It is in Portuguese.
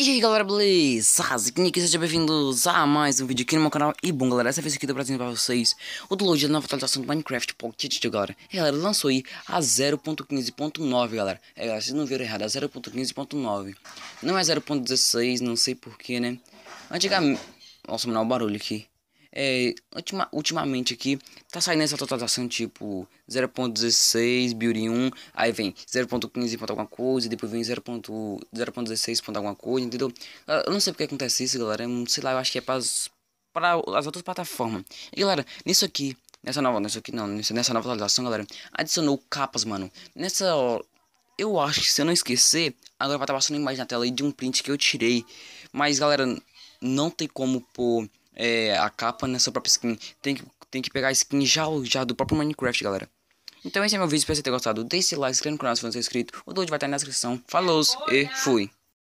E aí galera, beleza? Razikin aqui, sejam bem-vindos a mais um vídeo aqui no meu canal E bom galera, essa vez aqui eu tô trazendo pra vocês o download da nova atualização do Minecraft Pocket Edition, galera e, galera, lançou aí a 0.15.9, galera É, galera, vocês não viram errado, é 0.15.9 Não é 0.16, não sei porquê, né Antigamente... Nossa, mano, o barulho aqui é, ultima, ultimamente aqui tá saindo essa atualização tipo 0.16, Beauty 1, aí vem 0.15 ponto alguma coisa, depois vem 0.16 ponto alguma coisa, entendeu? Ah, eu não sei porque acontece isso, galera, eu, sei lá, eu acho que é para as outras plataformas. E galera, nisso aqui, nessa nova, nessa aqui não, nessa nova atualização, galera, adicionou capas, mano. Nessa eu acho que se eu não esquecer, agora vai estar tá passando imagem na tela aí de um print que eu tirei. Mas galera, não tem como pôr é, a capa na sua própria skin. Tem que, tem que pegar a skin já, já do próprio Minecraft, galera. Então esse é meu vídeo, espero que você tenha gostado. Deixe seu like, se inscreva no canal se você não é inscrito. O download vai estar na descrição. Falou e fui!